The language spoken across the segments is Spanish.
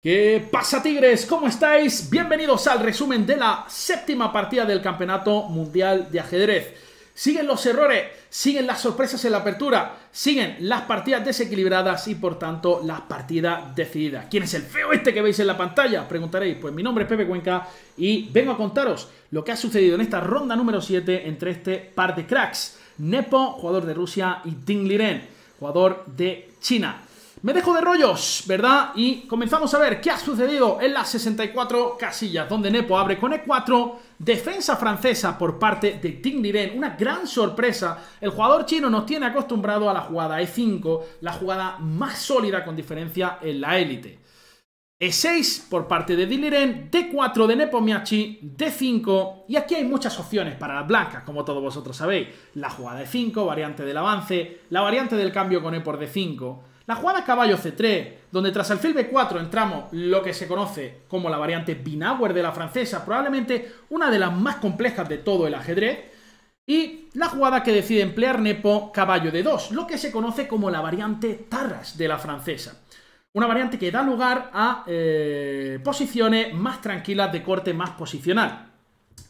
¿Qué pasa Tigres? ¿Cómo estáis? Bienvenidos al resumen de la séptima partida del Campeonato Mundial de Ajedrez. Siguen los errores, siguen las sorpresas en la apertura, siguen las partidas desequilibradas y por tanto las partidas decididas. ¿Quién es el feo este que veis en la pantalla? Preguntaréis, pues mi nombre es Pepe Cuenca y vengo a contaros lo que ha sucedido en esta ronda número 7 entre este par de cracks. Nepo, jugador de Rusia, y Ding Liren, jugador de China. Me dejo de rollos, ¿verdad? Y comenzamos a ver qué ha sucedido en las 64 casillas, donde Nepo abre con E4, defensa francesa por parte de Liren, una gran sorpresa. El jugador chino nos tiene acostumbrado a la jugada E5, la jugada más sólida con diferencia en la élite. E6 por parte de Liren, D4 de Miachi, D5, y aquí hay muchas opciones para las blancas, como todos vosotros sabéis. La jugada e 5, variante del avance, la variante del cambio con E por D5, la jugada caballo C3, donde tras el alfil B4 entramos lo que se conoce como la variante Binauer de la francesa, probablemente una de las más complejas de todo el ajedrez, y la jugada que decide emplear Nepo caballo D2, lo que se conoce como la variante Tarras de la francesa. Una variante que da lugar a eh, posiciones más tranquilas de corte más posicional.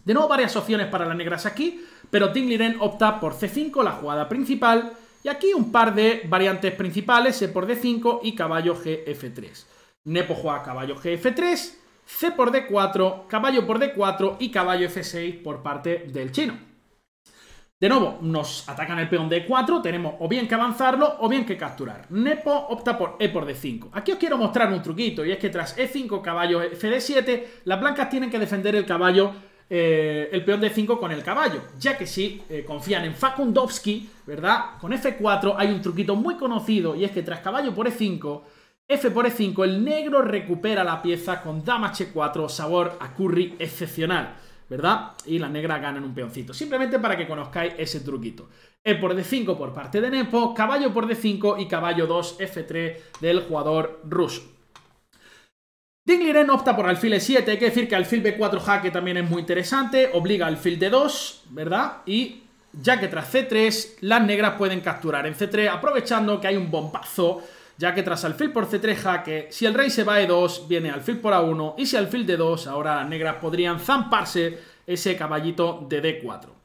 De nuevo varias opciones para las negras aquí, pero Liren opta por C5, la jugada principal, y aquí un par de variantes principales, e por D5 y caballo GF3. Nepo juega caballo GF3, C por D4, caballo por D4 y caballo F6 por parte del chino. De nuevo, nos atacan el peón D4, tenemos o bien que avanzarlo o bien que capturar. Nepo opta por E por D5. Aquí os quiero mostrar un truquito, y es que tras E5, caballo fd 7 las blancas tienen que defender el caballo eh, el peón de 5 con el caballo, ya que si eh, confían en Fakundovsky, ¿verdad? Con F4 hay un truquito muy conocido y es que tras caballo por E5, F por E5, el negro recupera la pieza con dama H4, sabor a curry excepcional, ¿verdad? Y la negra ganan un peoncito, simplemente para que conozcáis ese truquito. E por D5 por parte de Nepo, caballo por D5 y caballo 2 F3 del jugador ruso. Dingliren opta por alfil e7, hay que decir que alfil b4 jaque también es muy interesante, obliga al alfil d2, ¿verdad? Y ya que tras c3 las negras pueden capturar en c3 aprovechando que hay un bombazo, ya que tras alfil por c3 jaque, si el rey se va e2 viene alfil por a1 y si alfil d2 ahora las negras podrían zamparse ese caballito de d4.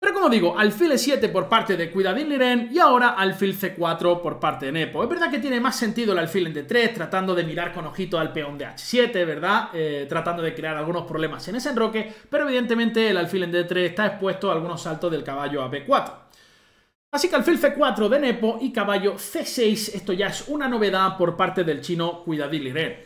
Pero como digo, alfil e7 por parte de Cuidadiliren y ahora alfil c4 por parte de Nepo. Es verdad que tiene más sentido el alfil en d3, tratando de mirar con ojito al peón de h7, ¿verdad? Eh, tratando de crear algunos problemas en ese enroque, pero evidentemente el alfil en d3 está expuesto a algunos saltos del caballo a b4. Así que alfil c4 de Nepo y caballo c6, esto ya es una novedad por parte del chino Cuidadiliren.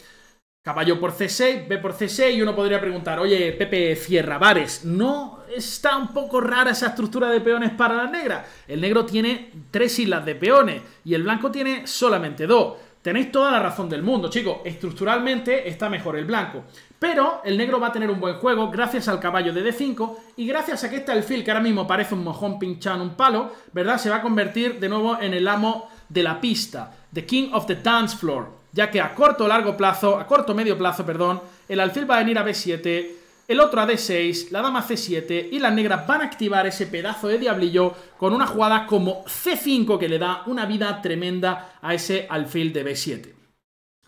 Caballo por C6, B por C6 y uno podría preguntar, oye, Pepe cierra bares, ¿no está un poco rara esa estructura de peones para la negra. El negro tiene tres islas de peones y el blanco tiene solamente dos. Tenéis toda la razón del mundo, chicos. Estructuralmente está mejor el blanco. Pero el negro va a tener un buen juego gracias al caballo de D5 y gracias a que este alfil, que ahora mismo parece un mojón pinchado en un palo, ¿verdad? Se va a convertir de nuevo en el amo de la pista, the king of the dance floor ya que a corto o largo plazo, a corto medio plazo, perdón, el alfil va a venir a B7, el otro a D6, la dama C7 y las negras van a activar ese pedazo de diablillo con una jugada como C5 que le da una vida tremenda a ese alfil de B7.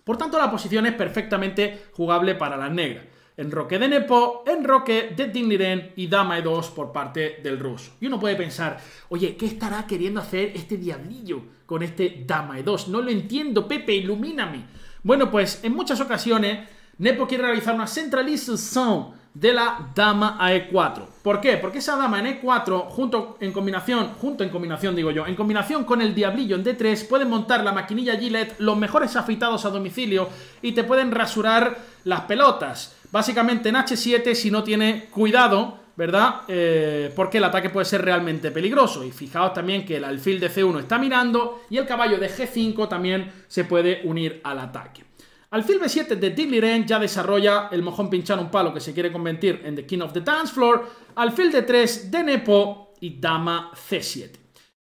Por tanto, la posición es perfectamente jugable para las negras enroque de Nepo, enroque de Liren y dama e2 por parte del ruso. Y uno puede pensar, oye, ¿qué estará queriendo hacer este diablillo con este dama e2? No lo entiendo, Pepe, ilumíname. Bueno, pues en muchas ocasiones Nepo quiere realizar una centralización de la dama a e4. ¿Por qué? Porque esa dama en e4, junto en combinación, junto en combinación digo yo, en combinación con el diablillo en d3, pueden montar la maquinilla Gillette, los mejores afeitados a domicilio y te pueden rasurar las pelotas básicamente en H7 si no tiene cuidado, ¿verdad? Eh, porque el ataque puede ser realmente peligroso. Y fijaos también que el alfil de C1 está mirando y el caballo de G5 también se puede unir al ataque. Alfil B7 de Digliren ya desarrolla el mojón pinchar un palo que se quiere convertir en The King of the Dance Floor. Alfil de 3 de Nepo y Dama C7.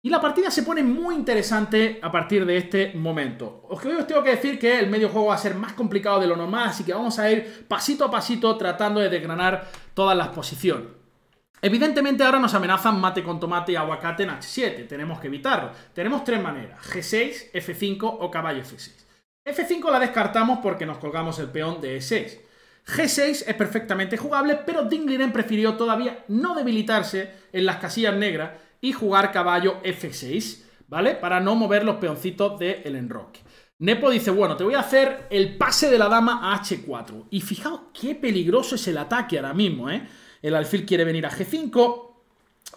Y la partida se pone muy interesante a partir de este momento. Os, tengo que decir que el medio juego va a ser más complicado de lo normal, así que vamos a ir pasito a pasito tratando de desgranar todas las posiciones. Evidentemente ahora nos amenazan mate con tomate y aguacate en H7, tenemos que evitarlo. Tenemos tres maneras, G6, F5 o caballo F6. F5 la descartamos porque nos colgamos el peón de E6. G6 es perfectamente jugable, pero Dinglinen prefirió todavía no debilitarse en las casillas negras y jugar caballo F6, ¿vale? Para no mover los peoncitos del el enroque. Nepo dice, bueno, te voy a hacer el pase de la dama a H4. Y fijaos qué peligroso es el ataque ahora mismo, ¿eh? El alfil quiere venir a G5,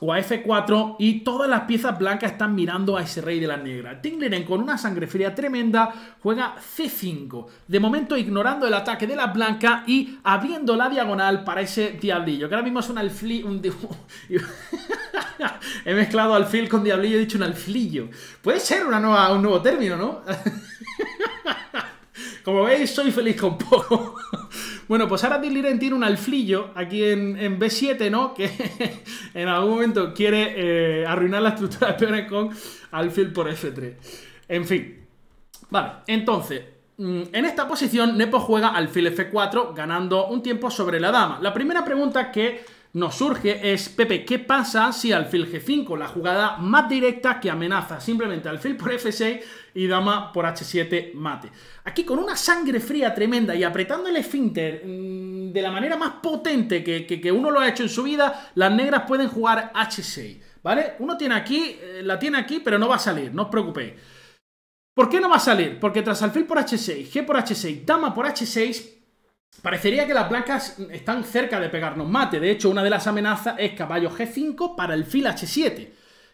o a F4 y todas las piezas blancas están mirando a ese rey de las negras. Tinglinen con una sangre fría tremenda juega C5, de momento ignorando el ataque de la blanca y abriendo la diagonal para ese diablillo, que ahora mismo es un alfli... Un he mezclado alfil con diablillo, he dicho un alfilillo. Puede ser una nueva, un nuevo término, ¿no? Como veis, soy feliz con poco. bueno, pues ahora Liren tiene un alflillo aquí en, en B7, ¿no? Que en algún momento quiere eh, arruinar la estructura de peones con alfil por F3. En fin. Vale, entonces, mm, en esta posición Nepo juega alfil F4 ganando un tiempo sobre la dama. La primera pregunta que nos surge es, Pepe, ¿qué pasa si alfil G5, la jugada más directa que amenaza simplemente alfil por F6 y dama por H7 mate? Aquí con una sangre fría tremenda y apretando el esfínter mm, de la manera más potente que, uno lo ha hecho en su vida, las negras pueden jugar H6, ¿vale? Uno tiene aquí, eh, la tiene aquí, pero no va a salir, no os preocupéis. ¿Por qué no va a salir? Porque tras alfil por H6, G por H6, dama por H6, Parecería que las blancas están cerca de pegarnos mate. De hecho, una de las amenazas es caballo G5 para el fil H7,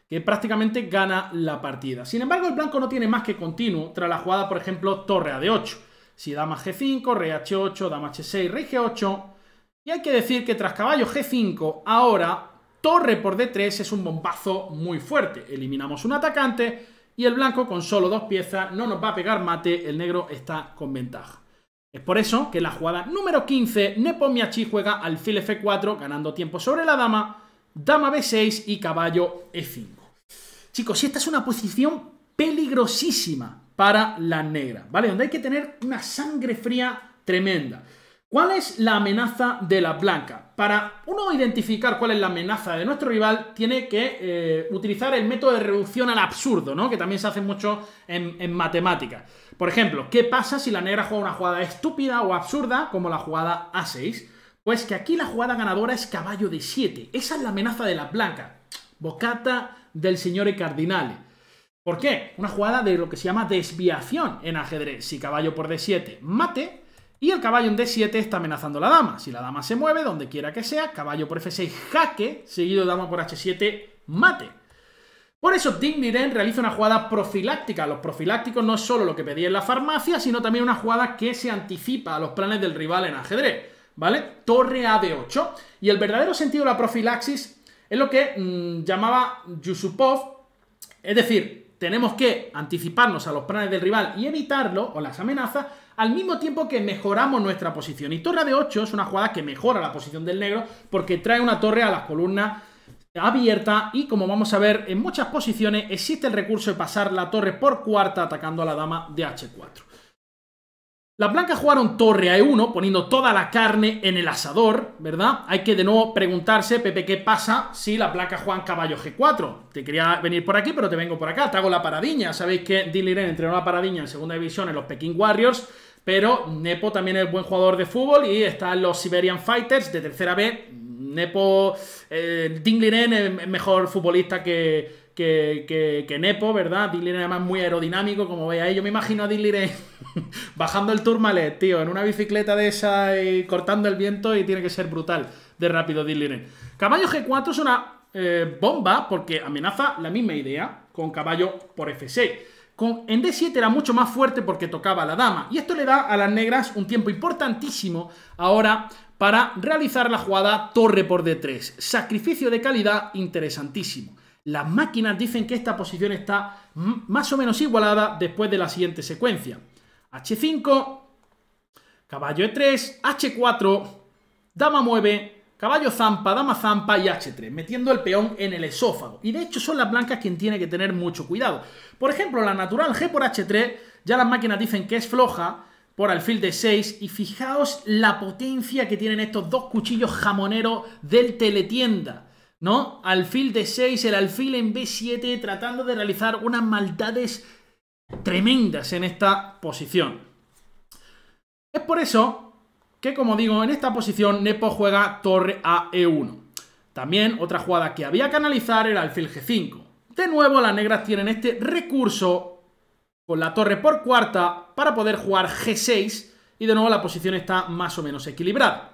que prácticamente gana la partida. Sin embargo, el blanco no tiene más que continuo tras la jugada, por ejemplo, torre a D8. Si dama G5, rey H8, dama H6, rey G8. Y hay que decir que tras caballo G5, ahora torre por D3 es un bombazo muy fuerte. Eliminamos un atacante y el blanco con solo dos piezas no nos va a pegar mate, el negro está con ventaja. Es por eso que la jugada número 15, Nepomiachi juega alfil f4, ganando tiempo sobre la dama, dama b6 y caballo e5. Chicos, esta es una posición peligrosísima para la negra, ¿vale? Donde hay que tener una sangre fría tremenda. ¿Cuál es la amenaza de la blanca? Para uno identificar cuál es la amenaza de nuestro rival, tiene que eh, utilizar el método de reducción al absurdo, ¿no? Que también se hace mucho en, en matemáticas. Por ejemplo, ¿qué pasa si la negra juega una jugada estúpida o absurda como la jugada A6? Pues que aquí la jugada ganadora es caballo de 7. Esa es la amenaza de la blanca. Bocata del señor Cardinale. ¿Por qué? Una jugada de lo que se llama desviación en ajedrez. Si caballo por D7 mate, y el caballo en D7 está amenazando a la dama. Si la dama se mueve, donde quiera que sea, caballo por F6, jaque, seguido de dama por H7, mate. Por eso Miren realiza una jugada profiláctica. Los profilácticos no es solo lo que pedía en la farmacia, sino también una jugada que se anticipa a los planes del rival en ajedrez. ¿Vale? Torre a 8 Y el verdadero sentido de la profilaxis es lo que mm, llamaba Yusupov. Es decir, tenemos que anticiparnos a los planes del rival y evitarlo, o las amenazas, al mismo tiempo que mejoramos nuestra posición. Y torre de 8 es una jugada que mejora la posición del negro porque trae una torre a las columnas abierta y como vamos a ver en muchas posiciones existe el recurso de pasar la torre por cuarta atacando a la dama de h4. La blancas jugaron torre a e1, poniendo toda la carne en el asador, ¿verdad? Hay que de nuevo preguntarse, Pepe, ¿qué pasa si las blancas juegan caballo g4? Te quería venir por aquí, pero te vengo por acá, te hago la paradiña. Sabéis que Ding Liren entrenó la paradiña en segunda división en los Pekín Warriors, pero Nepo también es buen jugador de fútbol y están los Siberian Fighters de tercera B. Nepo, eh, Ding Liren es mejor futbolista que, que, que, que Nepo, ¿verdad? Digliren además muy aerodinámico, como veis ahí. Yo me imagino a bajando el Tourmalet, tío, en una bicicleta de esa y cortando el viento y tiene que ser brutal de rápido Digliren. Caballo G4 es una eh, bomba porque amenaza la misma idea con caballo por F6. Con, en D7 era mucho más fuerte porque tocaba la dama. Y esto le da a las negras un tiempo importantísimo ahora para realizar la jugada torre por D3. Sacrificio de calidad interesantísimo. Las máquinas dicen que esta posición está más o menos igualada después de la siguiente secuencia. H5, caballo E3, H4, dama mueve, caballo zampa, dama zampa y H3, metiendo el peón en el esófago. Y de hecho son las blancas quien tiene que tener mucho cuidado. Por ejemplo, la natural G por H3, ya las máquinas dicen que es floja, por alfil de 6 y fijaos la potencia que tienen estos dos cuchillos jamoneros del teletienda. ¿no? Alfil D6, el alfil en B7, tratando de realizar unas maldades tremendas en esta posición. Es por eso que, como digo, en esta posición Nepo juega torre a E1. También otra jugada que había que analizar era alfil G5. De nuevo, las negras tienen este recurso con la torre por cuarta para poder jugar G6 y de nuevo la posición está más o menos equilibrada.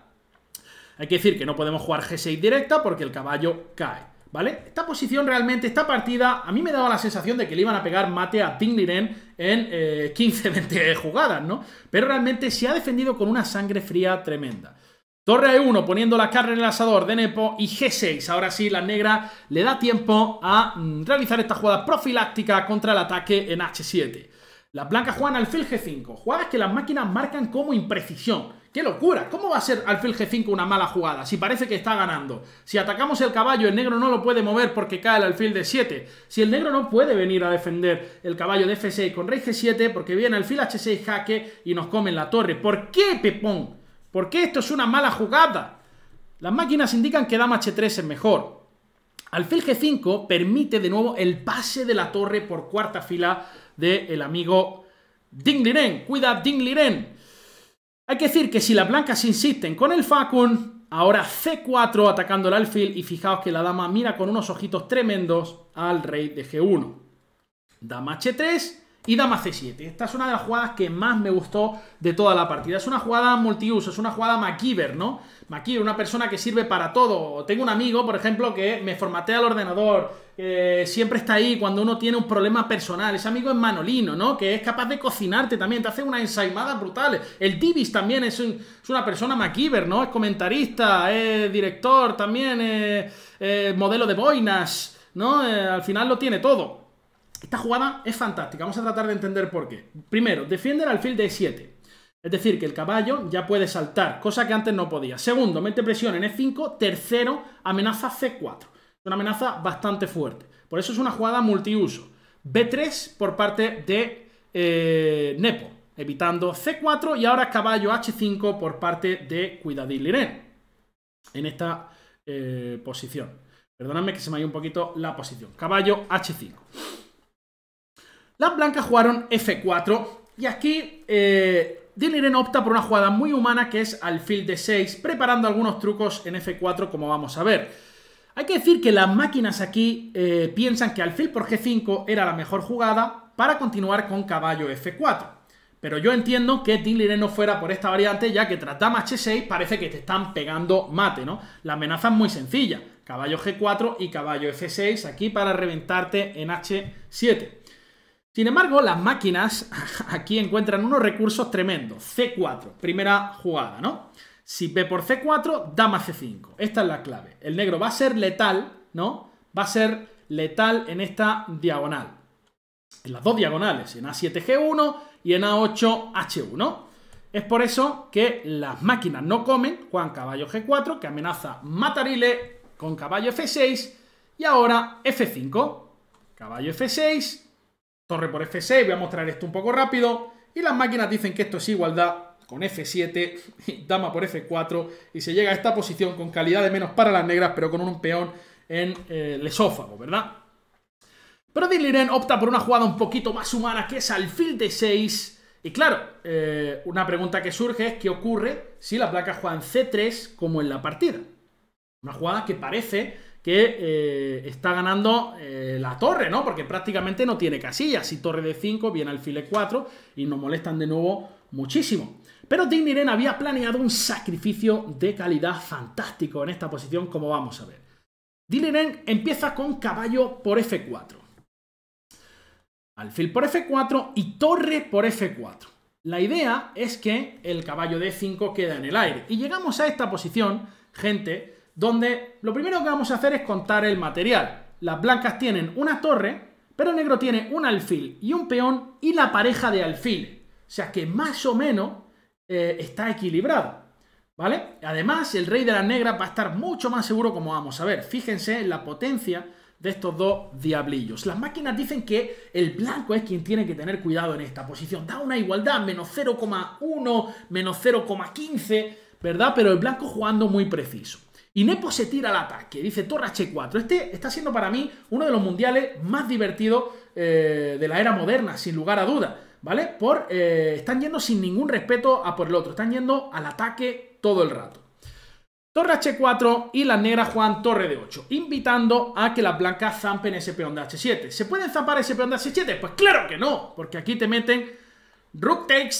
Hay que decir que no podemos jugar G6 directa porque el caballo cae, ¿vale? Esta posición realmente, esta partida, a mí me daba la sensación de que le iban a pegar mate a Liren en 15-20 eh, jugadas, ¿no? Pero realmente se ha defendido con una sangre fría tremenda. Torre a 1 poniendo la carne en el asador de Nepo y G6. Ahora sí, la negra le da tiempo a mm, realizar esta jugada profiláctica contra el ataque en H7. Las blancas juegan alfil G5, jugadas que las máquinas marcan como imprecisión. ¡Qué locura! ¿Cómo va a ser alfil G5 una mala jugada? Si parece que está ganando. Si atacamos el caballo, el negro no lo puede mover porque cae el alfil de 7. Si el negro no puede venir a defender el caballo de F6 con rey G7 porque viene alfil H6 jaque y nos comen la torre. ¿Por qué, Pepón? ¿Por qué esto es una mala jugada? Las máquinas indican que dama H3 es mejor. Alfil G5 permite de nuevo el pase de la torre por cuarta fila del amigo Ding Liren. Cuida Ding Liren. Hay que decir que si las blancas insisten con el Facun, ahora C4 atacando el alfil y fijaos que la dama mira con unos ojitos tremendos al rey de G1. Dama H3 y dama c7. Esta es una de las jugadas que más me gustó de toda la partida. Es una jugada multiuso, es una jugada MacGyver, ¿no? MacGyver, una persona que sirve para todo. Tengo un amigo, por ejemplo, que me formatea el ordenador, siempre está ahí cuando uno tiene un problema personal. Ese amigo es Manolino, ¿no? Que es capaz de cocinarte también, te hace unas ensaimadas brutales. El Divis también es, una persona MacGyver, ¿no? Es comentarista, es director también, es, modelo de boinas, ¿no? Eh, al final lo tiene todo. Esta jugada es fantástica, vamos a tratar de entender por qué. Primero, defiende el alfil de 7 es decir, que el caballo ya puede saltar, cosa que antes no podía. Segundo, mete presión en E5. Tercero, amenaza C4. Es una amenaza bastante fuerte. Por eso es una jugada multiuso. B3 por parte de eh, Nepo, evitando C4 y ahora caballo H5 por parte de Cuidadil En esta eh, posición. Perdóname que se me haya un poquito la posición. Caballo H5. Las blancas jugaron F4 y aquí eh, opta por una jugada muy humana que es alfil de 6, preparando algunos trucos en F4 como vamos a ver. Hay que decir que las máquinas aquí eh, piensan que alfil por G5 era la mejor jugada para continuar con caballo F4. Pero yo entiendo que Diliren no fuera por esta variante, ya que tras dama H6 parece que te están pegando mate, ¿no? La amenaza es muy sencilla. Caballo G4 y caballo F6 aquí para reventarte en H7. Sin embargo, las máquinas aquí encuentran unos recursos tremendos. C4, primera jugada, ¿no? Si B por C4, dama C5. Esta es la clave. El negro va a ser letal, ¿no? Va a ser letal en esta diagonal. En las dos diagonales, en A7 G1 y en A8 H1. Es por eso que las máquinas no comen, Juan caballo G4, que amenaza Matarile con caballo F6 y ahora F5. Caballo F6, Torre por F6, voy a mostrar esto un poco rápido. Y las máquinas dicen que esto es igualdad con F7, dama por F4, y se llega a esta posición con calidad de menos para las negras, pero con un peón en eh, el esófago, ¿verdad? Pero Diliren opta por una jugada un poquito más humana, que es alfil de 6. Y claro, eh, una pregunta que surge es qué ocurre si las placas juegan C3 como en la partida. Una jugada que parece que eh, está ganando eh, la torre, ¿no? Porque prácticamente no tiene casillas. Y torre de 5, viene e 4 y nos molestan de nuevo muchísimo. Pero Diliren había planeado un sacrificio de calidad fantástico en esta posición, como vamos a ver. Digniren empieza con caballo por F4. Alfil por F4 y torre por F4. La idea es que el caballo de 5 queda en el aire. Y llegamos a esta posición, gente, donde lo primero que vamos a hacer es contar el material. Las blancas tienen una torre, pero el negro tiene un alfil y un peón y la pareja de alfiles. O sea que más o menos eh, está equilibrado. ¿Vale? Además, el rey de las negras va a estar mucho más seguro como vamos a ver. Fíjense en la potencia de estos dos diablillos. Las máquinas dicen que el blanco es quien tiene que tener cuidado en esta posición. Da una igualdad, menos 0,1, menos 0,15, ¿verdad? Pero el blanco jugando muy preciso. Y Nepo se tira al ataque, dice Torre H4. Este está siendo para mí uno de los mundiales más divertidos eh, de la era moderna, sin lugar a duda, ¿vale? Por, eh, están yendo sin ningún respeto a por el otro, están yendo al ataque todo el rato. Torre H4 y la negra Juan Torre de 8, invitando a que las blancas zampen ese peón de H7. ¿Se pueden zampar ese peón de H7? Pues claro que no, porque aquí te meten Rook takes,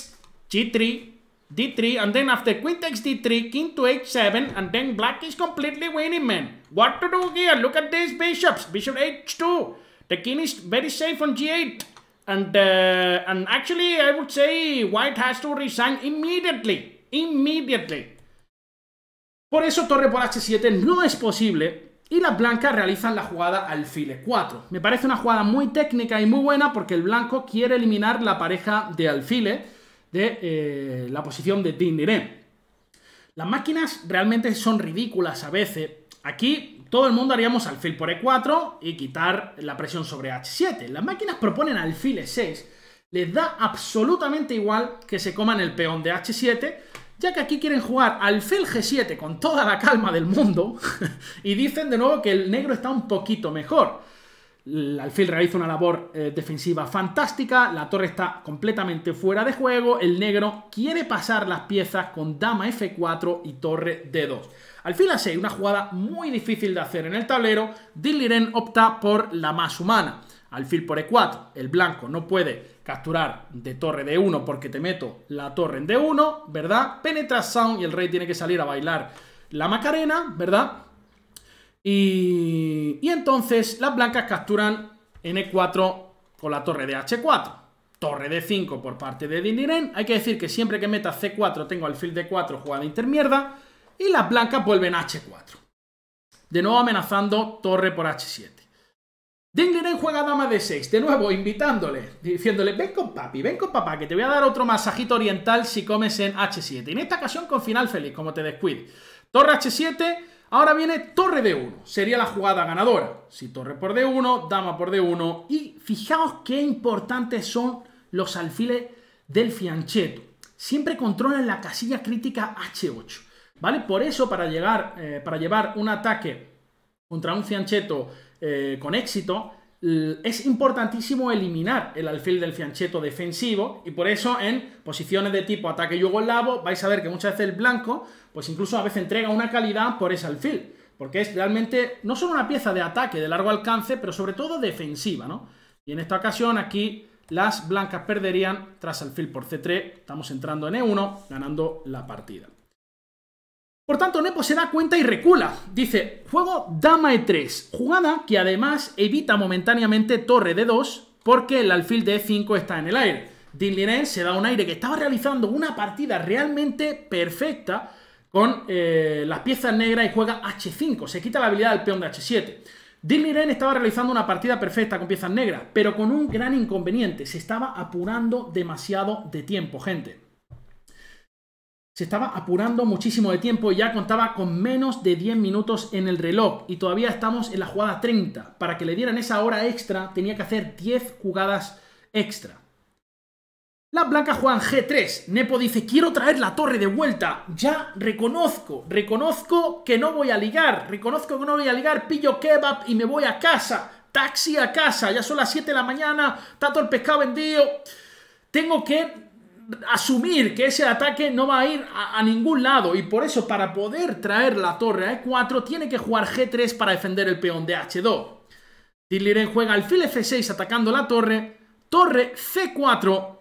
G3, d3 and then after queen takes d3 king to h7 and then black is completely winning man what to do here look at these bishops bishop h2 the king is very safe on g8 and uh, and actually i would say white has to resign immediately immediately por eso torre por h7 no es posible y las blancas realizan la jugada alfile 4 Me parece una jugada muy técnica y muy buena porque el blanco quiere eliminar la pareja de alfile de eh, la posición de DIN-DIREN. Las máquinas realmente son ridículas a veces. Aquí todo el mundo haríamos alfil por E4 y quitar la presión sobre H7. Las máquinas proponen alfil E6. Les da absolutamente igual que se coman el peón de H7, ya que aquí quieren jugar alfil G7 con toda la calma del mundo y dicen de nuevo que el negro está un poquito mejor alfil realiza una labor eh, defensiva fantástica, la torre está completamente fuera de juego, el negro quiere pasar las piezas con dama F4 y torre D2. Alfil A6, una jugada muy difícil de hacer en el tablero, Diliren opta por la más humana. Alfil por E4, el blanco no puede capturar de torre D1 porque te meto la torre en D1, ¿verdad? Sound y el rey tiene que salir a bailar la Macarena, ¿verdad? Y, y entonces las blancas capturan n 4 con la torre de H4. Torre de 5 por parte de Dindiren. Hay que decir que siempre que meta C4 tengo alfil de 4 jugada intermierda. Y las blancas vuelven a H4. De nuevo amenazando torre por H7. Dindiren juega dama de 6 De nuevo invitándole, diciéndole, ven con papi, ven con papá, que te voy a dar otro masajito oriental si comes en H7. Y en esta ocasión con final feliz, como te descuide. Torre H7 Ahora viene torre d 1, sería la jugada ganadora. Si torre por D1, dama por D1 y fijaos qué importantes son los alfiles del fiancheto, Siempre controlan la casilla crítica H8, ¿vale? Por eso para, llegar, eh, para llevar un ataque contra un fiancheto eh, con éxito es importantísimo eliminar el alfil del fiancheto defensivo y por eso en posiciones de tipo ataque lavo vais a ver que muchas veces el blanco pues incluso a veces entrega una calidad por ese alfil porque es realmente no solo una pieza de ataque de largo alcance pero sobre todo defensiva ¿no? y en esta ocasión aquí las blancas perderían tras alfil por c3 estamos entrando en e1 ganando la partida por tanto, Nepo se da cuenta y recula. Dice, juego dama e3, jugada que además evita momentáneamente torre de 2 porque el alfil de 5 está en el aire. Ren se da un aire que estaba realizando una partida realmente perfecta con eh, las piezas negras y juega h5, se quita la habilidad del peón de h7. Dinlinen estaba realizando una partida perfecta con piezas negras, pero con un gran inconveniente, se estaba apurando demasiado de tiempo, gente se estaba apurando muchísimo de tiempo, y ya contaba con menos de 10 minutos en el reloj y todavía estamos en la jugada 30. Para que le dieran esa hora extra tenía que hacer 10 jugadas extra. la blanca Juan G3. Nepo dice, quiero traer la torre de vuelta. Ya reconozco, reconozco que no voy a ligar, reconozco que no voy a ligar, pillo kebab y me voy a casa. Taxi a casa, ya son las 7 de la mañana, tato el pescado vendido. Tengo que asumir que ese ataque no va a ir a, ningún lado y por eso para poder traer la torre a E4 tiene que jugar G3 para defender el peón de H2. Tinliren juega alfil F6 atacando la torre, torre C4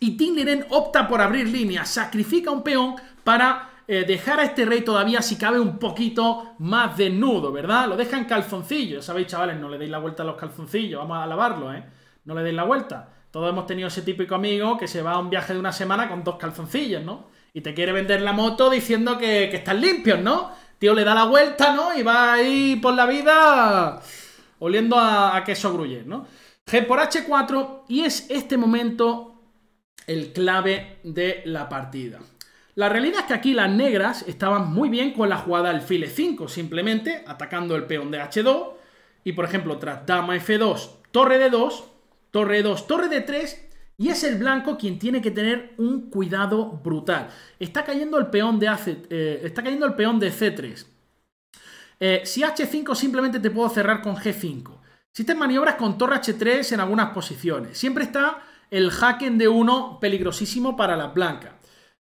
y Tinliren opta por abrir línea, sacrifica un peón para eh, dejar a este rey todavía si cabe un poquito más desnudo, ¿verdad? Lo en calzoncillo, sabéis chavales, no le deis la vuelta a los calzoncillos, vamos a lavarlo, ¿eh? No le deis la vuelta. Todos hemos tenido ese típico amigo que se va a un viaje de una semana con dos calzoncillos, ¿no? Y te quiere vender la moto diciendo que, que están limpios, ¿no? Tío, le da la vuelta, ¿no? Y va ahí por la vida oliendo a, queso gruyé, ¿no? G por H4 y es este momento el clave de la partida. La realidad es que aquí las negras estaban muy bien con la jugada alfil file 5 simplemente atacando el peón de H2 y por ejemplo tras dama F2, torre D2, torre 2, torre de 3 y es el blanco quien tiene que tener un cuidado brutal. Está cayendo el peón de, eh, está cayendo el peón de C3. Eh, si H5 simplemente te puedo cerrar con G5. Existen maniobras con torre H3 en algunas posiciones. Siempre está el jaque en D1 peligrosísimo para la blanca.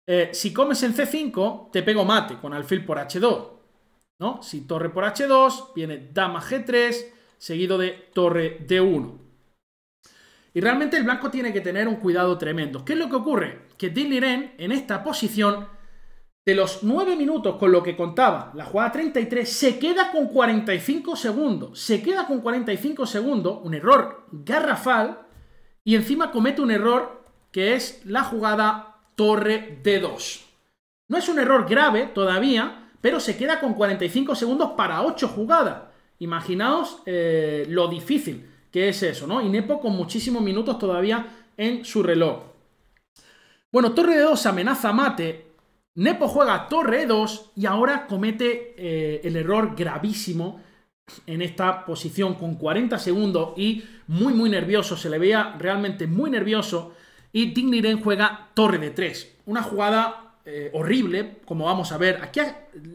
Eh, si comes en C5, te pego mate con alfil por H2. ¿no? Si torre por H2, viene dama G3, seguido de torre D1. Y realmente el blanco tiene que tener un cuidado tremendo. ¿Qué es lo que ocurre? Que Dilliren en esta posición, de los 9 minutos con lo que contaba la jugada 33, se queda con 45 segundos. Se queda con 45 segundos, un error garrafal, y encima comete un error que es la jugada torre de 2 No es un error grave todavía, pero se queda con 45 segundos para 8 jugadas. Imaginaos eh, lo difícil que es eso, ¿no? Y Nepo con muchísimos minutos todavía en su reloj. Bueno, torre de 2 amenaza mate. Nepo juega torre de 2 y ahora comete eh, el error gravísimo en esta posición con 40 segundos y muy muy nervioso, se le veía realmente muy nervioso y Digniren juega torre de 3, una jugada eh, horrible, como vamos a ver, aquí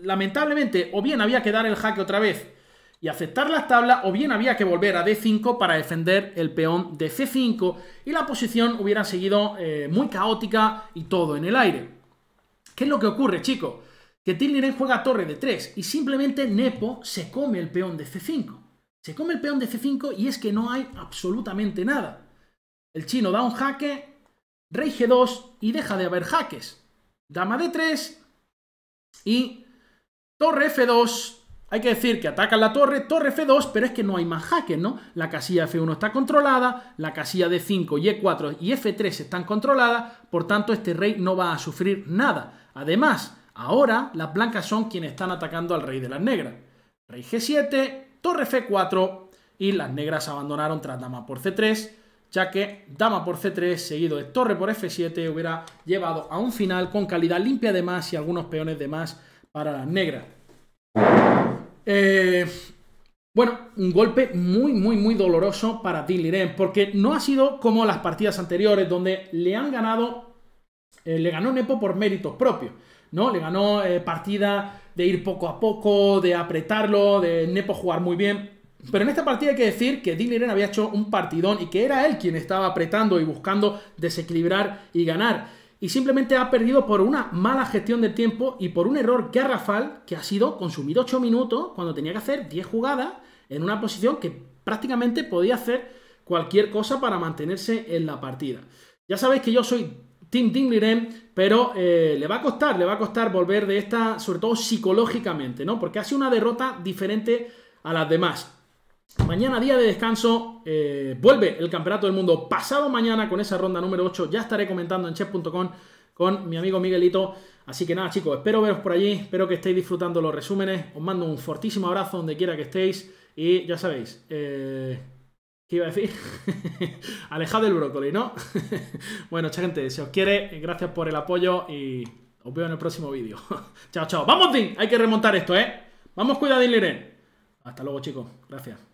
lamentablemente o bien había que dar el jaque otra vez y aceptar las tablas o bien había que volver a D5 para defender el peón de C5 y la posición hubiera seguido eh, muy caótica y todo en el aire. ¿Qué es lo que ocurre, chicos? Que Tilliren juega torre de 3 y simplemente Nepo se come el peón de C5. Se come el peón de C5 y es que no hay absolutamente nada. El chino da un jaque, rey G2 y deja de haber jaques. Dama D3 y torre F2 hay que decir que atacan la torre, torre F2, pero es que no hay más jaques, ¿no? La casilla F1 está controlada, la casilla D5 y E4 y F3 están controladas, por tanto este rey no va a sufrir nada. Además, ahora las blancas son quienes están atacando al rey de las negras. Rey G7, torre F4 y las negras abandonaron tras dama por C3, ya que dama por C3 seguido de torre por F7 hubiera llevado a un final con calidad limpia de más y algunos peones de más para las negras. Eh, bueno, un golpe muy, muy, muy doloroso para Din Liren, porque no ha sido como las partidas anteriores, donde le han ganado, eh, le ganó Nepo por méritos propios, ¿no? Le ganó eh, partida de ir poco a poco, de apretarlo, de Nepo jugar muy bien. Pero en esta partida hay que decir que Din había hecho un partidón y que era él quien estaba apretando y buscando desequilibrar y ganar y simplemente ha perdido por una mala gestión del tiempo y por un error garrafal que ha sido consumir 8 minutos cuando tenía que hacer 10 jugadas en una posición que prácticamente podía hacer cualquier cosa para mantenerse en la partida. Ya sabéis que yo soy Team Dinglirem, pero eh, le va a costar, le va a costar volver de esta, sobre todo psicológicamente, ¿no? Porque ha sido una derrota diferente a las demás. Mañana día de descanso, eh, vuelve el Campeonato del Mundo. Pasado mañana con esa ronda número 8 ya estaré comentando en chef.com con mi amigo Miguelito. Así que nada chicos, espero veros por allí, espero que estéis disfrutando los resúmenes. Os mando un fortísimo abrazo donde quiera que estéis y ya sabéis... Eh, ¿Qué iba a decir? Alejad del brócoli, ¿no? bueno, gente, si os quiere, gracias por el apoyo y os veo en el próximo vídeo. chao, chao. ¡Vamos, Din! Hay que remontar esto, ¿eh? Vamos, cuidadín, Liren. Hasta luego, chicos. Gracias.